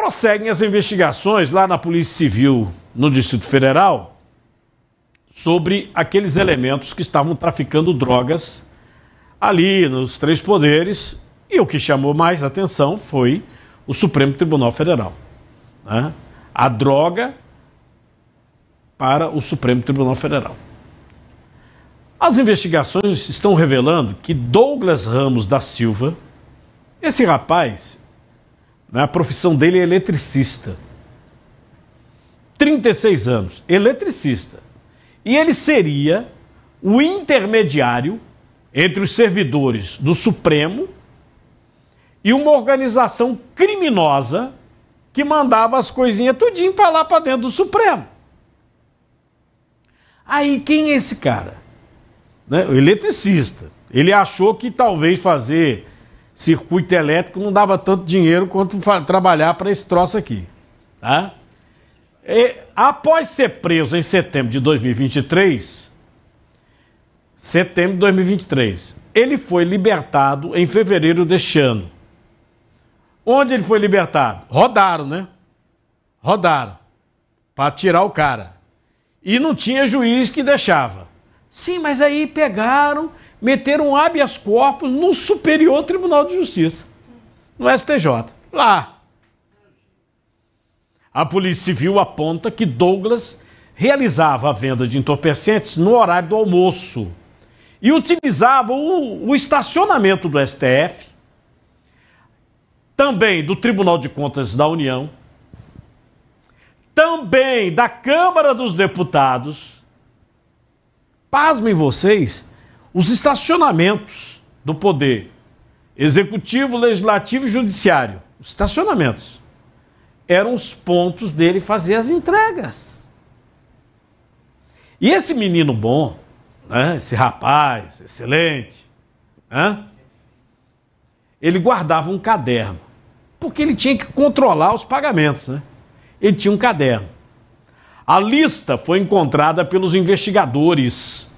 Prosseguem as investigações lá na Polícia Civil no Distrito Federal sobre aqueles elementos que estavam traficando drogas ali nos três poderes. E o que chamou mais atenção foi o Supremo Tribunal Federal. Né? A droga para o Supremo Tribunal Federal. As investigações estão revelando que Douglas Ramos da Silva, esse rapaz, né? A profissão dele é eletricista. 36 anos, eletricista. E ele seria o intermediário entre os servidores do Supremo e uma organização criminosa que mandava as coisinhas tudinho para lá para dentro do Supremo. Aí quem é esse cara? Né? O eletricista. Ele achou que talvez fazer circuito elétrico não dava tanto dinheiro quanto trabalhar para esse troço aqui. Tá? E, após ser preso em setembro de 2023, setembro de 2023, ele foi libertado em fevereiro deste ano. Onde ele foi libertado? Rodaram, né? Rodaram para tirar o cara. E não tinha juiz que deixava. Sim, mas aí pegaram meter um habeas corpus no Superior Tribunal de Justiça, no STJ. Lá. A Polícia Civil aponta que Douglas realizava a venda de entorpecentes no horário do almoço e utilizava o, o estacionamento do STF, também do Tribunal de Contas da União, também da Câmara dos Deputados. Pasmem vocês, os estacionamentos do poder executivo, legislativo e judiciário, os estacionamentos, eram os pontos dele fazer as entregas. E esse menino bom, né, esse rapaz excelente, né, ele guardava um caderno, porque ele tinha que controlar os pagamentos. Né? Ele tinha um caderno. A lista foi encontrada pelos investigadores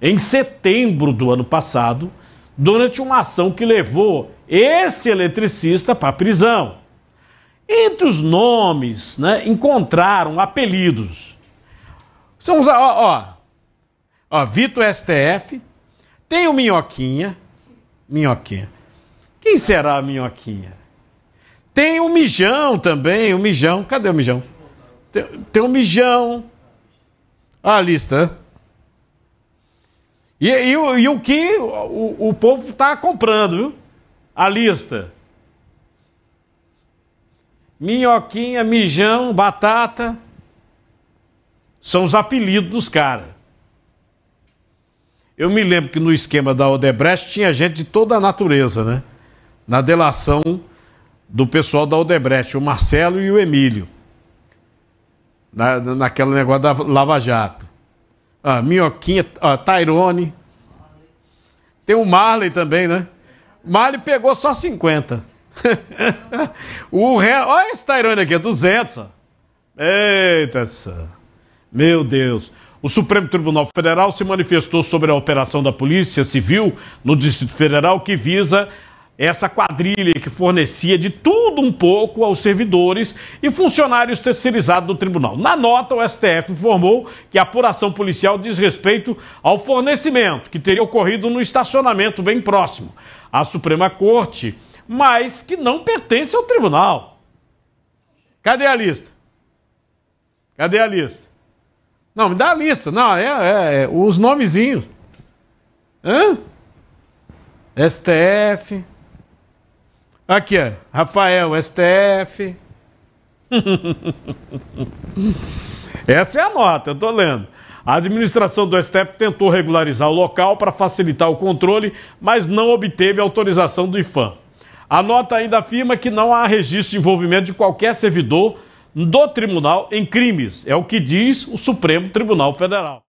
em setembro do ano passado, durante uma ação que levou esse eletricista para a prisão. Entre os nomes, né, encontraram apelidos. São os, ó, ó, ó, Vitor STF, tem o Minhoquinha, Minhoquinha. Quem será a Minhoquinha? Tem o Mijão também, o Mijão. Cadê o Mijão? Tem, tem o Mijão. Ah, a lista, né? E, e, e o que o, o povo está comprando, viu? A lista. Minhoquinha, mijão, batata. São os apelidos dos caras. Eu me lembro que no esquema da Odebrecht tinha gente de toda a natureza, né? Na delação do pessoal da Odebrecht, o Marcelo e o Emílio. Na, naquela negócio da Lava Jato a Minhoquinha, a Tyrone. Tem o Marley também, né? Marley pegou só 50. o re... Olha esse Tyrone aqui, é 200. Ó. Eita, meu Deus. O Supremo Tribunal Federal se manifestou sobre a operação da Polícia Civil no Distrito Federal que visa essa quadrilha que fornecia de tudo um pouco aos servidores e funcionários terceirizados do tribunal. Na nota, o STF informou que a apuração policial diz respeito ao fornecimento que teria ocorrido no estacionamento bem próximo à Suprema Corte, mas que não pertence ao tribunal. Cadê a lista? Cadê a lista? Não, me dá a lista. Não, é, é, é os nomezinhos. Hã? STF, Aqui, ó. Rafael, STF. Essa é a nota, eu tô lendo. A administração do STF tentou regularizar o local para facilitar o controle, mas não obteve autorização do IFAM. A nota ainda afirma que não há registro de envolvimento de qualquer servidor do tribunal em crimes. É o que diz o Supremo Tribunal Federal.